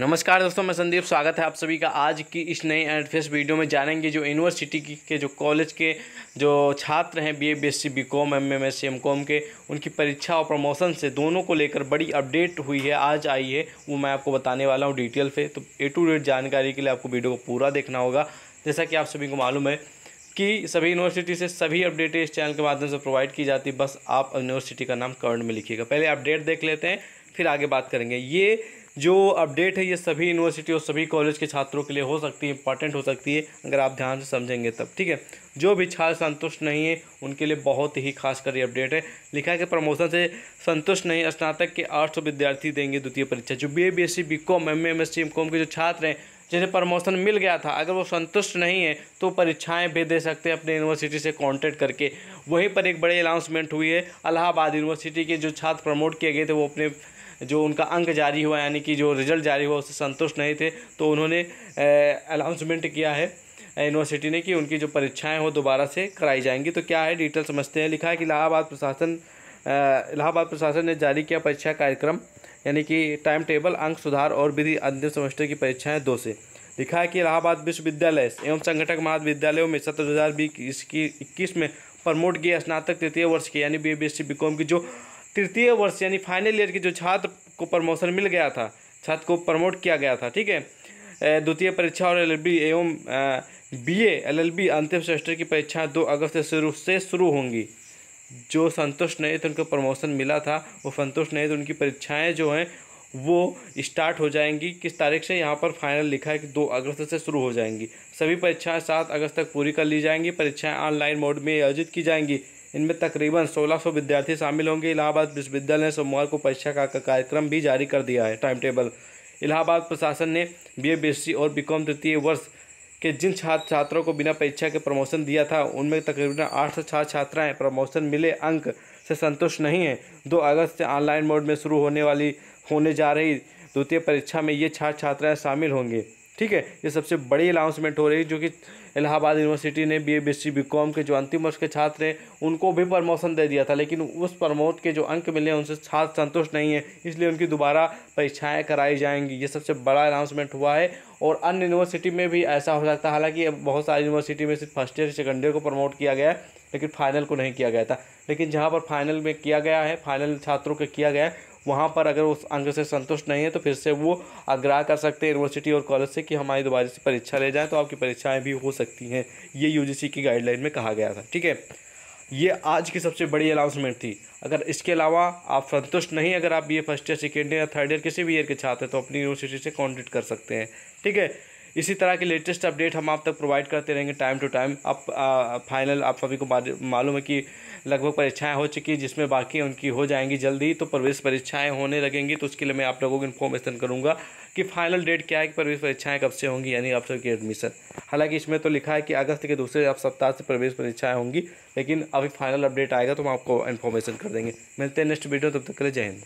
नमस्कार दोस्तों मैं संदीप स्वागत है आप सभी का आज की इस नई एंड वीडियो में जानेंगे जो यूनिवर्सिटी के जो कॉलेज के जो छात्र हैं BA BSc BCom MCom के उनकी परीक्षा और प्रमोशन से दोनों को लेकर बड़ी अपडेट हुई है आज आई है वो मैं आपको बताने वाला हूँ डिटेल से तो ए टू डेट जानकारी के लिए आपको वीडियो को पूरा देखना होगा जैसा कि आप सभी को मालूम है कि सभी यूनिवर्सिटी से सभी अपडेटें इस चैनल के माध्यम से प्रोवाइड की जाती है बस आप यूनिवर्सिटी का नाम कमेंट में लिखिएगा पहले अपडेट देख लेते हैं फिर आगे बात करेंगे ये जो अपडेट है ये सभी यूनिवर्सिटी और सभी कॉलेज के छात्रों के लिए हो सकती है इंपॉर्टेंट हो सकती है अगर आप ध्यान से समझेंगे तब ठीक है जो भी छात्र संतुष्ट नहीं है उनके लिए बहुत ही खास कर ये अपडेट है लिखा है कि प्रमोशन से संतुष्ट नहीं स्नातक के आठ सौ विद्यार्थी देंगे द्वितीय परीक्षा जो B A B S C BCom M M S C MCom के जो छात्र हैं जिन्हें प्रमोशन मिल गया था अगर वो संतुष्ट नहीं है तो परीक्षाएं भी दे सकते हैं अपने यूनिवर्सिटी से कांटेक्ट करके वहीं पर एक बड़े अनाउंसमेंट हुई है अलाहाबाद यूनिवर्सिटी के जो छात्र प्रमोट किए गए थे वो अपने जो उनका अंक जारी हुआ यानी कि जो रिज़ल्ट जारी हुआ उससे संतुष्ट नहीं थे तो उन्होंने अनाउंसमेंट किया है यूनिवर्सिटी ने कि उनकी जो परीक्षाएं हो दोबारा से कराई जाएंगी तो क्या है डिटेल समझते हैं लिखा है कि इलाहाबाद प्रशासन इलाहाबाद प्रशासन ने जारी किया परीक्षा कार्यक्रम यानी कि टाइम टेबल अंक सुधार और विधि अंतिम सेमेस्टर की परीक्षाएं दो से लिखा है कि इलाहाबाद विश्वविद्यालय एवं संगठक महाविद्यालयों में सत्र दो हज़ार बीस की इक्कीस में प्रमोट किए स्नातक तृतीय वर्ष के यानी B B S C BCom की जो तृतीय वर्ष यानी फाइनल ईयर के जो छात्र को प्रमोशन मिल गया था छात्र को प्रमोट किया गया था ठीक है द्वितीय परीक्षा और एलएलबी एवं बीए एलएलबी अंतिम सेमेस्टर की परीक्षा दो अगस्त से शुरू से शुरू होंगी जो संतुष्ट नहीं थे उनको प्रमोशन मिला था वो संतुष्ट नहीं तो उनकी परीक्षाएँ जो हैं वो स्टार्ट हो जाएंगी किस तारीख से यहाँ पर फाइनल लिखा है कि दो अगस्त से शुरू हो जाएंगी सभी परीक्षाएं सात अगस्त तक पूरी कर ली जाएंगी परीक्षाएं ऑनलाइन मोड में आयोजित की जाएंगी इनमें तकरीबन 1600 विद्यार्थी शामिल होंगे इलाहाबाद विश्वविद्यालय ने सोमवार को परीक्षा का कार्यक्रम भी जारी कर दिया है टाइम टेबल इलाहाबाद प्रशासन ने बी बीएससी और बीकॉम तृतीय वर्ष के जिन छात्र छात्रों को बिना परीक्षा के प्रमोशन दिया था उनमें तकरीबन आठ सौ छात्र छात्राएँ प्रमोशन मिले अंक से संतुष्ट नहीं हैं दो अगस्त से ऑनलाइन मोड में शुरू होने वाली होने जा रही द्वितीय परीक्षा में ये छात्र छात्राएँ शामिल होंगे ठीक है ये सबसे बड़ी अनाउंसमेंट हो रही है जो कि इलाहाबाद यूनिवर्सिटी ने बी ए बी बीकॉम के जो अंतिम वर्ष के छात्र हैं उनको भी प्रमोशन दे दिया था लेकिन उस प्रमोट के जो अंक मिले हैं उनसे छात्र संतुष्ट नहीं है इसलिए उनकी दोबारा परीक्षाएँ कराई जाएंगी ये सबसे बड़ा अनाउंसमेंट हुआ है और अन्य यूनिवर्सिटी में भी ऐसा हो सकता है हालांकि बहुत सारी यूनिवर्सिटी में सिर्फ फर्स्ट ईयर सेकेंड ईयर को प्रमोट किया गया है लेकिन फाइनल को नहीं किया गया था लेकिन जहाँ पर फाइनल में किया गया है फाइनल छात्रों के किया गया है वहाँ पर अगर उस अंक से संतुष्ट नहीं है तो फिर से वो आग्रह कर सकते हैं यूनिवर्सिटी और कॉलेज से कि हमारी दोबारा से परीक्षा ले जाएँ तो आपकी परीक्षाएँ भी हो सकती सकती हैं ये यूजीसी की गाइडलाइन में कहा गया था ठीक है ये आज की सबसे बड़ी अनाउंसमेंट थी अगर इसके अलावा आप संतुष्ट नहीं अगर आप B first year second year third year किसी भी ईयर के छात्र हैं तो अपनी यूनिवर्सिटी से कॉन्टेक्ट कर सकते हैं ठीक है इसी तरह के लेटेस्ट अपडेट हम आप तक प्रोवाइड करते रहेंगे टाइम टू टाइम अब फाइनल आप सभी को मालूम है कि लगभग परीक्षाएं हो चुकी हैं जिसमें बाकी उनकी हो जाएंगी जल्दी तो प्रवेश परीक्षाएं होने लगेंगी तो उसके लिए मैं आप लोगों को इन्फॉर्मेशन करूँगा कि फाइनल डेट क्या है कि प्रवेश परीक्षाएँ कब से होंगी यानी आप सबकी एडमिशन हालांकि इसमें तो लिखा है कि अगस्त के दूसरे आप सप्ताह से प्रवेश परीक्षाएँ होंगी लेकिन अभी फाइनल अपडेट आएगा तो हम आपको इन्फॉर्मेशन कर देंगे मिलते हैं नेक्स्ट वीडियो तब तक के लिए जय हिंद